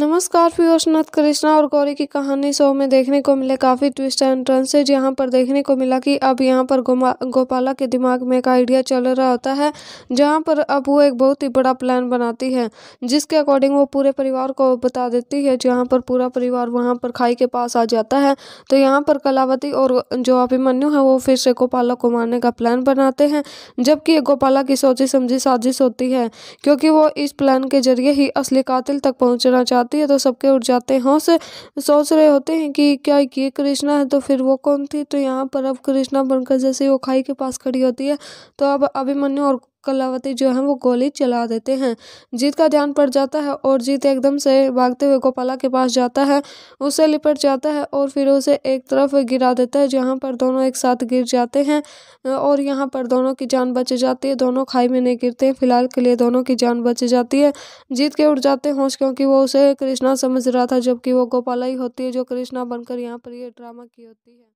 नमस्कार पीयूष नाथ कृष्णा और गौरी की कहानी शो में देखने को मिले काफ़ी ट्विस्ट एंड से यहाँ पर देखने को मिला कि अब यहाँ पर गोपाला के दिमाग में एक आइडिया चल रहा होता है जहाँ पर अब वो एक बहुत ही बड़ा प्लान बनाती है जिसके अकॉर्डिंग वो पूरे परिवार को बता देती है जहाँ पर पूरा परिवार वहाँ पर खाई के पास आ जाता है तो यहाँ पर कलावती और जो अभिमन्यु है वो फिर से गोपाला को मारने का प्लान बनाते हैं जबकि गोपाला की सोची समझी साजिश होती है क्योंकि वो इस प्लान के जरिए ही असली कातिल तक पहुँचना चाहते जाती है तो सबके उठ जाते हैं होश हाँ, सोच रहे होते हैं कि क्या ये कृष्णा है तो फिर वो कौन थी तो यहाँ पर अब कृष्णा बनकर जैसे वो खाई के पास खड़ी होती है तो अब अभिमन्यु और कलावती जो है वो गोली चला देते हैं जीत का ध्यान पड़ जाता है और जीत एकदम से भागते हुए गोपाला के पास जाता है उसे लिपट जाता है और फिर उसे एक तरफ गिरा देता है जहाँ पर दोनों एक साथ गिर जाते हैं और यहाँ पर दोनों की जान बच जाती है दोनों खाई में नहीं गिरते हैं फिलहाल के लिए दोनों की जान बच जाती है जीत के उठ जाते हैं होश क्योंकि वो उसे कृष्णा समझ रहा था जबकि वो गोपाला ही होती है जो कृष्णा बनकर यहाँ पर ये ड्रामा की होती है